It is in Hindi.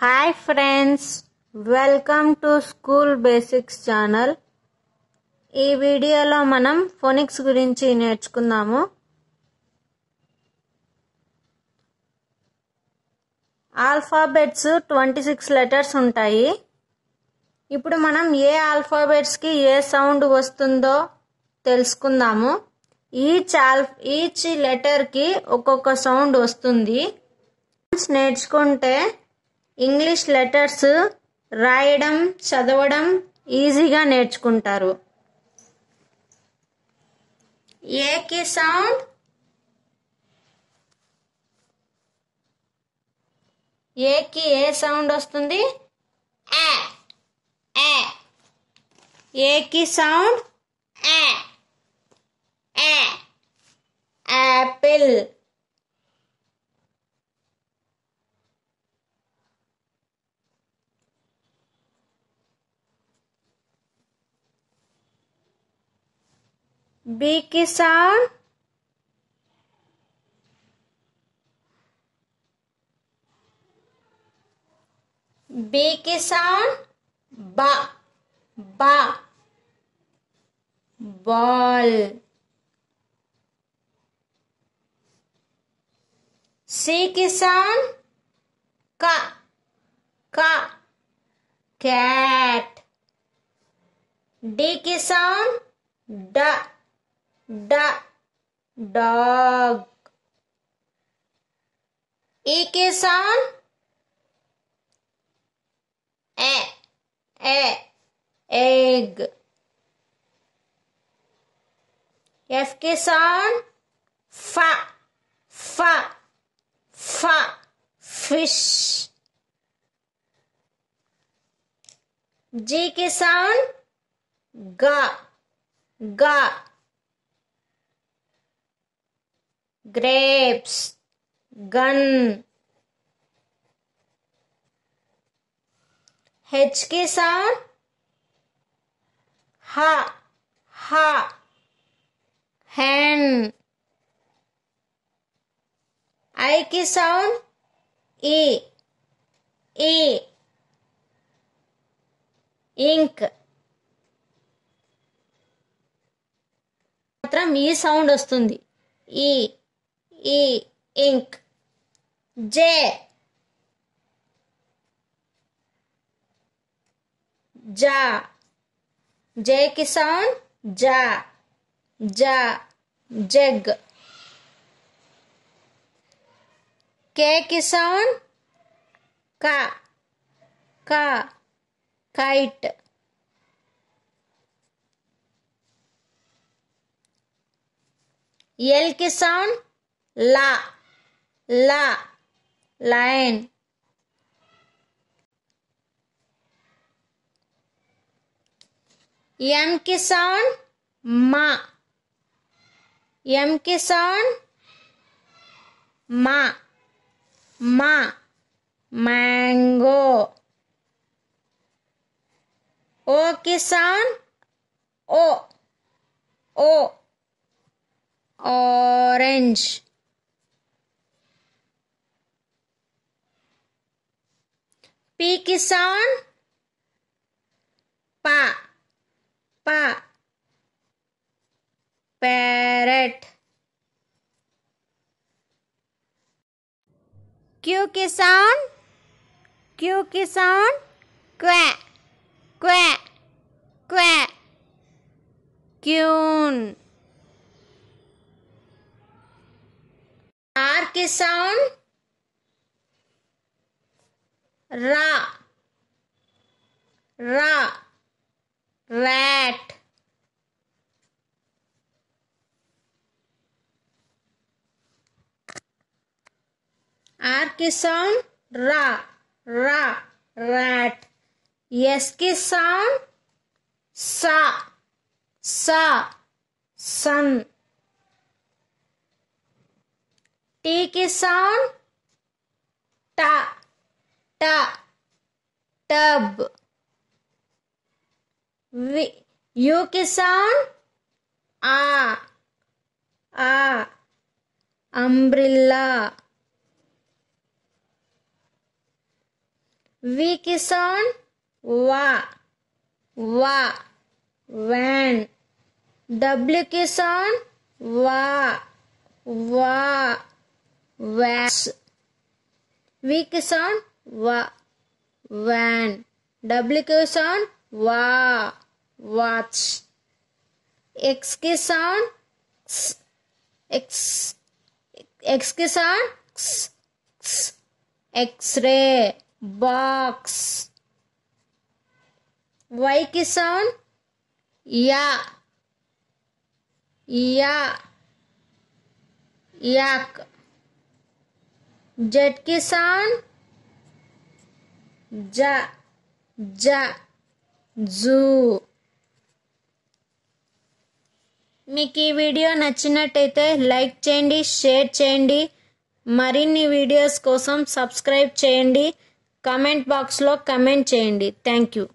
Hi friends welcome to school basics channel ఈ వీడియోలో మనం ఫోనిక్స్ గురించి నేర్చుకుందాము ఆల్ఫాబెట్స్ ట్వంటీ సిక్స్ లెటర్స్ ఉంటాయి ఇప్పుడు మనం ఏ ఆల్ఫాబెట్స్కి ఏ సౌండ్ వస్తుందో తెలుసుకుందాము ఈచ్ ఆల్ ఈచ్ లెటర్కి ఒక్కొక్క సౌండ్ వస్తుంది నేర్చుకుంటే ఇంగ్లీష్ లెటర్స్ రాయడం చదవడం ఈజీగా నేర్చుకుంటారు ఏకి సౌండ్ ఏకి ఏ సౌండ్ వస్తుంది ఏకి సౌండ్ యాపిల్ बी की साउंड बी की साउंड बा बा बॉल सी की साउंड का का कैट डी की साउंड डा डा डॉग ए के साथ ए ए एग एफ के साथ फा फा फा फिश जी के साथ गा गा గ్రేప్స్ గన్ హెచ్కి సౌండ్ హ హ హెన్ ఐకి సౌండ్ ఈ ఈ ఇంక్ మాత్రం ఈ సౌండ్ వస్తుంది ఈ E ink J जा जय किसान जा जा जग के किसान का का काइट एल किसान la la lion m ki sound ma m ki sound ma ma mango o ki sound o o orange P किसान पा पा पैरेट Q किसान Q किसान क्वे क्वे क्वे क्यून R किसान रा रा rat आर के साउंड रा रा रैट यस के साउंड सा सा सन टी के साउंड टा टा टब यू के साउंड आ आ अम्ब्रिल्ला वी के साउंड वा वा वैन डब्ल्यू के साउंड वा वा वैस वी के साउंड वैन van. डब्ल्यू के साउंड वा वॉच एक्स के साउंड एक्स एक्स के साउंड एक्सरे बॉक्स वाई के साउंड या या याक जेड के साउंड జ జ జూ మీకు ఈ వీడియో నచ్చినట్టయితే లైక్ చేయండి షేర్ చేయండి మరిన్ని వీడియోస్ కోసం సబ్స్క్రైబ్ చేయండి కమెంట్ బాక్స్లో కమెంట్ చేయండి థ్యాంక్ యూ